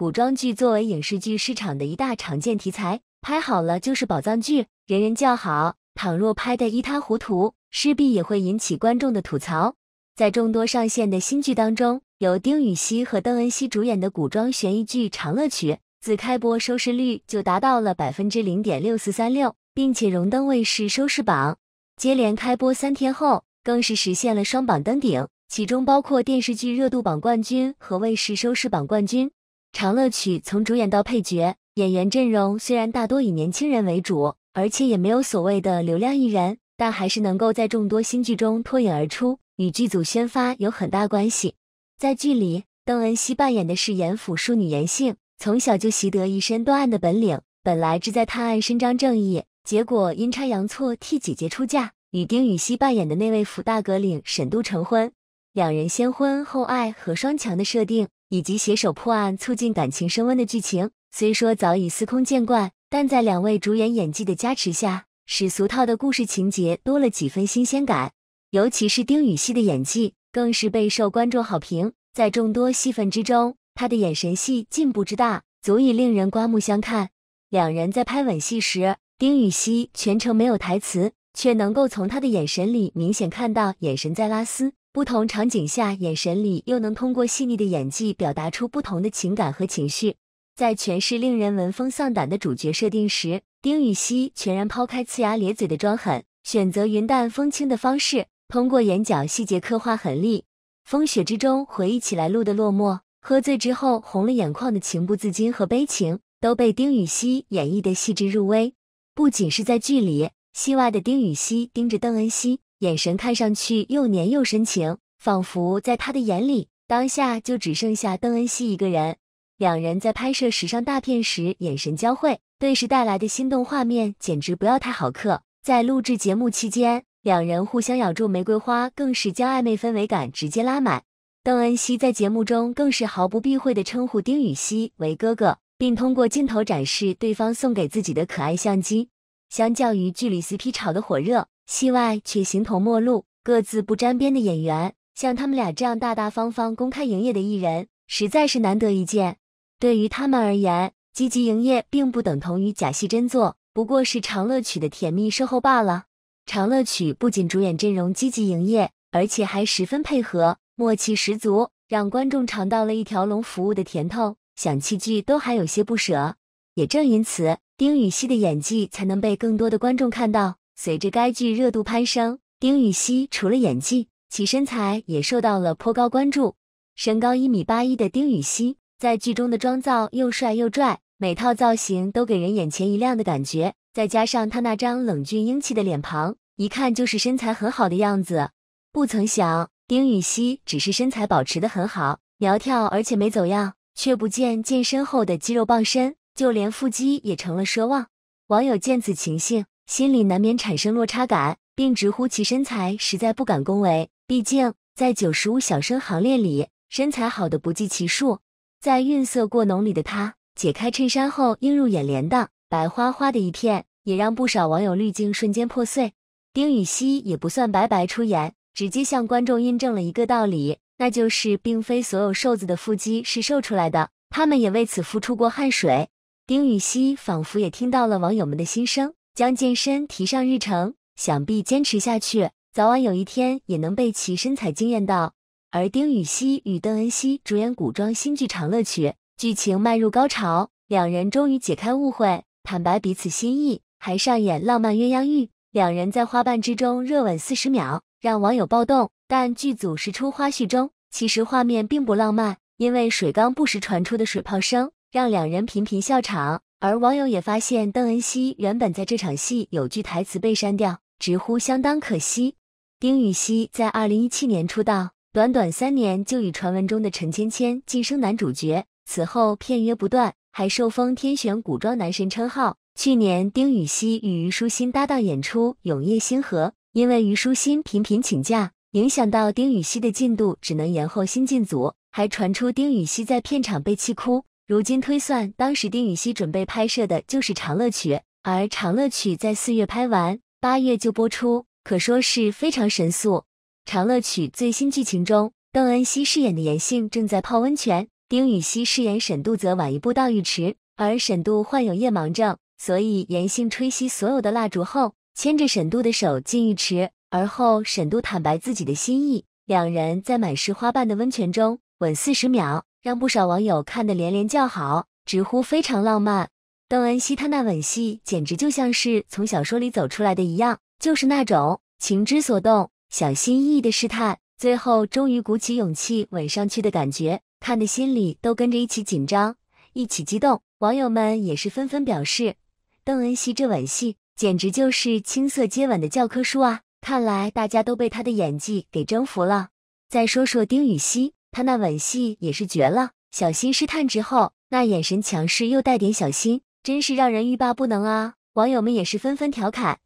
古装剧作为影视剧市场的一大常见题材，拍好了就是宝藏剧，人人叫好；倘若拍得一塌糊涂，势必也会引起观众的吐槽。在众多上线的新剧当中，由丁禹兮和邓恩熙主演的古装悬疑剧《长乐曲》自开播，收视率就达到了百分之零点六四三六，并且荣登卫视收视榜。接连开播三天后，更是实现了双榜登顶，其中包括电视剧热度榜冠军和卫视收视榜冠军。《长乐曲》从主演到配角，演员阵容虽然大多以年轻人为主，而且也没有所谓的流量艺人，但还是能够在众多新剧中脱颖而出，与剧组宣发有很大关系。在剧里，邓恩熙扮演的是严府庶女严杏，从小就习得一身断案的本领，本来志在探案伸张正义，结果阴差阳错替姐姐出嫁，与丁禹锡扮演的那位府大格领沈渡成婚，两人先婚后爱和双强的设定。以及携手破案、促进感情升温的剧情，虽说早已司空见惯，但在两位主演演技的加持下，使俗套的故事情节多了几分新鲜感。尤其是丁禹兮的演技，更是备受观众好评。在众多戏份之中，他的眼神戏进步之大，足以令人刮目相看。两人在拍吻戏时，丁禹兮全程没有台词，却能够从他的眼神里明显看到眼神在拉丝。不同场景下，眼神里又能通过细腻的演技表达出不同的情感和情绪。在诠释令人闻风丧胆的主角设定时，丁禹锡全然抛开呲牙咧嘴的装狠，选择云淡风轻的方式，通过眼角细节刻画狠力。风雪之中回忆起来路的落寞，喝醉之后红了眼眶的情不自禁和悲情，都被丁禹锡演绎的细致入微。不仅是在剧里，戏外的丁禹锡盯着邓恩熙。眼神看上去又黏又深情，仿佛在他的眼里，当下就只剩下邓恩熙一个人。两人在拍摄时尚大片时眼神交汇，顿时带来的心动画面简直不要太好磕。在录制节目期间，两人互相咬住玫瑰花，更是将暧昧氛围感直接拉满。邓恩熙在节目中更是毫不避讳地称呼丁禹锡为哥哥，并通过镜头展示对方送给自己的可爱相机。相较于剧里 CP 炒得火热，戏外却形同陌路，各自不沾边的演员，像他们俩这样大大方方公开营业的艺人，实在是难得一见。对于他们而言，积极营业并不等同于假戏真做，不过是长乐曲的甜蜜售后罢了。长乐曲不仅主演阵容积极营业，而且还十分配合，默契十足，让观众尝到了一条龙服务的甜头，想弃剧都还有些不舍。也正因此，丁禹兮的演技才能被更多的观众看到。随着该剧热度攀升，丁禹锡除了演技，其身材也受到了颇高关注。身高一米八一的丁禹锡在剧中的妆造又帅又拽，每套造型都给人眼前一亮的感觉。再加上他那张冷峻英气的脸庞，一看就是身材很好的样子。不曾想，丁禹锡只是身材保持得很好，苗条而且没走样，却不见健身后的肌肉傍身，就连腹肌也成了奢望。网友见此情形。心里难免产生落差感，并直呼其身材实在不敢恭维。毕竟在九十五小生行列里，身材好的不计其数。在晕色过浓里的他，解开衬衫后映入眼帘的白花花的一片，也让不少网友滤镜瞬间破碎。丁禹锡也不算白白出演，直接向观众印证了一个道理，那就是并非所有瘦子的腹肌是瘦出来的，他们也为此付出过汗水。丁禹锡仿佛也听到了网友们的心声。将健身提上日程，想必坚持下去，早晚有一天也能被其身材惊艳到。而丁禹兮与邓恩熙主演古装新剧《长乐曲》，剧情迈入高潮，两人终于解开误会，坦白彼此心意，还上演浪漫鸳鸯浴。两人在花瓣之中热吻四十秒，让网友暴动。但剧组实出花絮中，其实画面并不浪漫，因为水缸不时传出的水泡声，让两人频频笑场。而网友也发现，邓恩熙原本在这场戏有句台词被删掉，直呼相当可惜。丁禹锡在二零一七年出道，短短三年就与传闻中的陈芊芊晋升男主角，此后片约不断，还受封“天选古装男神”称号。去年，丁禹锡与虞书欣搭档演出《永夜星河》，因为虞书欣频频请假，影响到丁禹锡的进度，只能延后新进组，还传出丁禹锡在片场被气哭。如今推算，当时丁禹兮准备拍摄的就是《长乐曲》，而《长乐曲》在四月拍完，八月就播出，可说是非常神速。《长乐曲》最新剧情中，邓恩熙饰演的严信正在泡温泉，丁禹兮饰演沈度则晚一步到浴池，而沈度患有夜盲症，所以严信吹熄所有的蜡烛后，牵着沈度的手进浴池，而后沈度坦白自己的心意，两人在满是花瓣的温泉中吻四十秒。让不少网友看得连连叫好，直呼非常浪漫。邓恩熙他那吻戏简直就像是从小说里走出来的一样，就是那种情之所动，小心翼翼的试探，最后终于鼓起勇气吻上去的感觉，看的心里都跟着一起紧张，一起激动。网友们也是纷纷表示，邓恩熙这吻戏简直就是青涩接吻的教科书啊！看来大家都被他的演技给征服了。再说说丁禹兮。他那吻戏也是绝了，小心试探之后，那眼神强势又带点小心，真是让人欲罢不能啊！网友们也是纷纷调侃，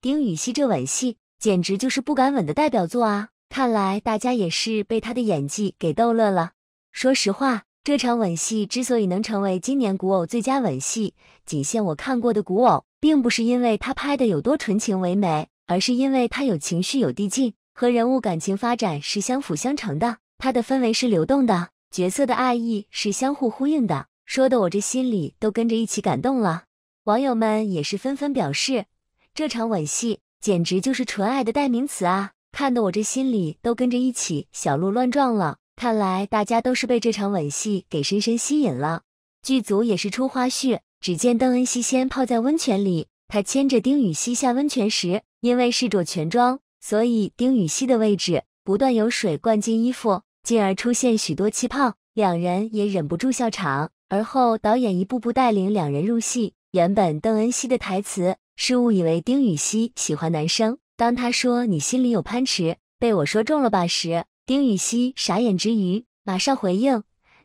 丁禹兮这吻戏简直就是不敢吻的代表作啊！看来大家也是被他的演技给逗乐了。说实话，这场吻戏之所以能成为今年古偶最佳吻戏（仅限我看过的古偶），并不是因为他拍的有多纯情唯美，而是因为他有情绪、有递进，和人物感情发展是相辅相成的。他的氛围是流动的，角色的爱意是相互呼应的，说的我这心里都跟着一起感动了。网友们也是纷纷表示，这场吻戏简直就是纯爱的代名词啊！看得我这心里都跟着一起小鹿乱撞了。看来大家都是被这场吻戏给深深吸引了。剧组也是出花絮，只见邓恩熙先泡在温泉里，他牵着丁禹锡下温泉时，因为是着全装，所以丁禹锡的位置不断有水灌进衣服。进而出现许多气泡，两人也忍不住笑场。而后导演一步步带领两人入戏。原本邓恩熙的台词是误以为丁禹兮喜欢男生，当他说“你心里有潘池，被我说中了吧时，丁禹兮傻眼之余，马上回应：“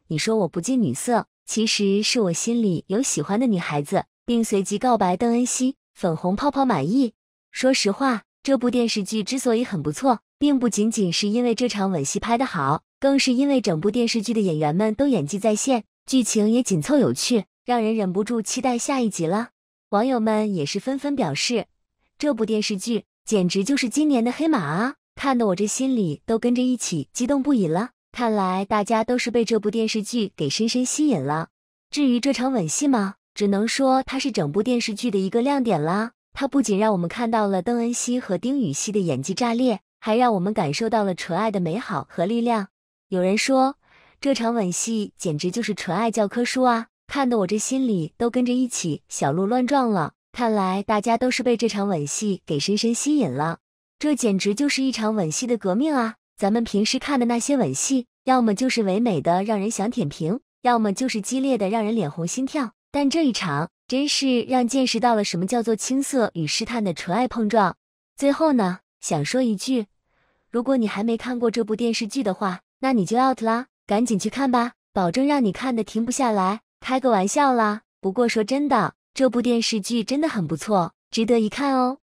你说我不近女色，其实是我心里有喜欢的女孩子。”并随即告白邓恩熙。粉红泡泡满意。说实话，这部电视剧之所以很不错，并不仅仅是因为这场吻戏拍得好。更是因为整部电视剧的演员们都演技在线，剧情也紧凑有趣，让人忍不住期待下一集了。网友们也是纷纷表示，这部电视剧简直就是今年的黑马啊！看得我这心里都跟着一起激动不已了。看来大家都是被这部电视剧给深深吸引了。至于这场吻戏吗？只能说它是整部电视剧的一个亮点啦。它不仅让我们看到了邓恩熙和丁禹兮的演技炸裂，还让我们感受到了纯爱的美好和力量。有人说，这场吻戏简直就是纯爱教科书啊！看得我这心里都跟着一起小鹿乱撞了。看来大家都是被这场吻戏给深深吸引了，这简直就是一场吻戏的革命啊！咱们平时看的那些吻戏，要么就是唯美的让人想舔屏，要么就是激烈的让人脸红心跳。但这一场，真是让见识到了什么叫做青涩与试探的纯爱碰撞。最后呢，想说一句，如果你还没看过这部电视剧的话，那你就 out 啦，赶紧去看吧，保证让你看的停不下来。开个玩笑啦，不过说真的，这部电视剧真的很不错，值得一看哦。